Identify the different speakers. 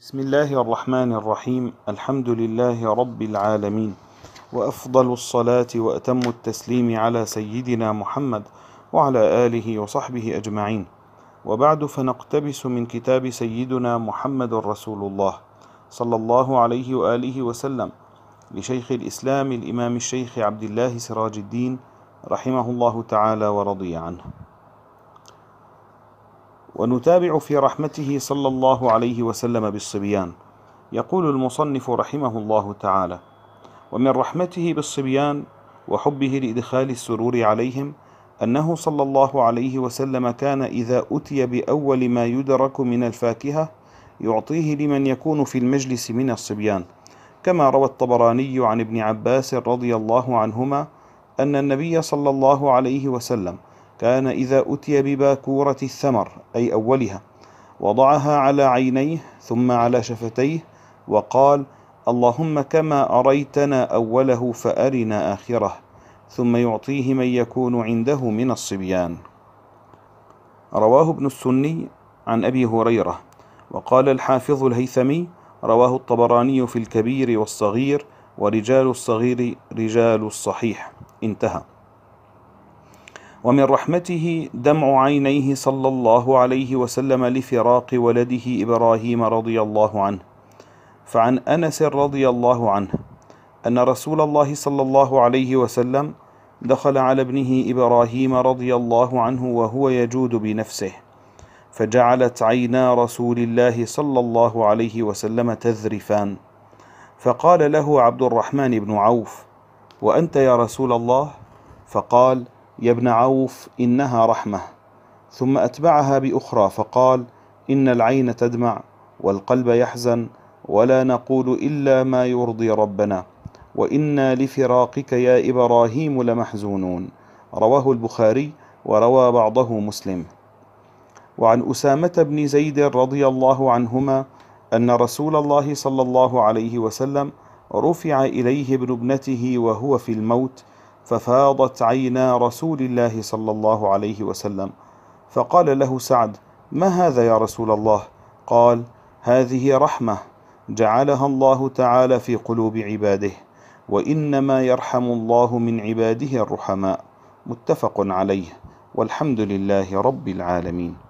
Speaker 1: بسم الله الرحمن الرحيم الحمد لله رب العالمين وافضل الصلاه واتم التسليم على سيدنا محمد وعلى اله وصحبه اجمعين وبعد فنقتبس من كتاب سيدنا محمد رسول الله صلى الله عليه واله وسلم لشيخ الاسلام الامام الشيخ عبد الله سراج الدين رحمه الله تعالى ورضي عنه ونتابع في رحمته صلى الله عليه وسلم بالصبيان يقول المصنف رحمه الله تعالى ومن رحمته بالصبيان وحبه لادخال السرور عليهم انه صلى الله عليه وسلم كان اذا اتي باول ما يدرك من الفاكهه يعطيه لمن يكون في المجلس من الصبيان كما روى الطبراني عن ابن عباس رضي الله عنهما ان النبي صلى الله عليه وسلم كان إذا أتي بباكورة الثمر أي أولها وضعها على عينيه ثم على شفتيه وقال اللهم كما أريتنا أوله فأرنا آخره ثم يعطيه من يكون عنده من الصبيان رواه ابن السني عن أبي هريرة وقال الحافظ الهيثمي رواه الطبراني في الكبير والصغير ورجال الصغير رجال الصحيح انتهى ومن رحمته دمع عينيه صلى الله عليه وسلم لفراق ولده ابراهيم رضي الله عنه فعن انس رضي الله عنه ان رسول الله صلى الله عليه وسلم دخل على ابنه ابراهيم رضي الله عنه وهو يجود بنفسه فجعلت عينا رسول الله صلى الله عليه وسلم تذرفان فقال له عبد الرحمن بن عوف وانت يا رسول الله فقال يا ابن عوف إنها رحمة ثم أتبعها بأخرى فقال إن العين تدمع والقلب يحزن ولا نقول إلا ما يرضي ربنا وإنا لفراقك يا إبراهيم لمحزونون رواه البخاري وروى بعضه مسلم وعن أسامة بن زيد رضي الله عنهما أن رسول الله صلى الله عليه وسلم رفع إليه ابن ابنته وهو في الموت ففاضت عينا رسول الله صلى الله عليه وسلم فقال له سعد ما هذا يا رسول الله قال هذه رحمه جعلها الله تعالى في قلوب عباده وانما يرحم الله من عباده الرحماء متفق عليه والحمد لله رب العالمين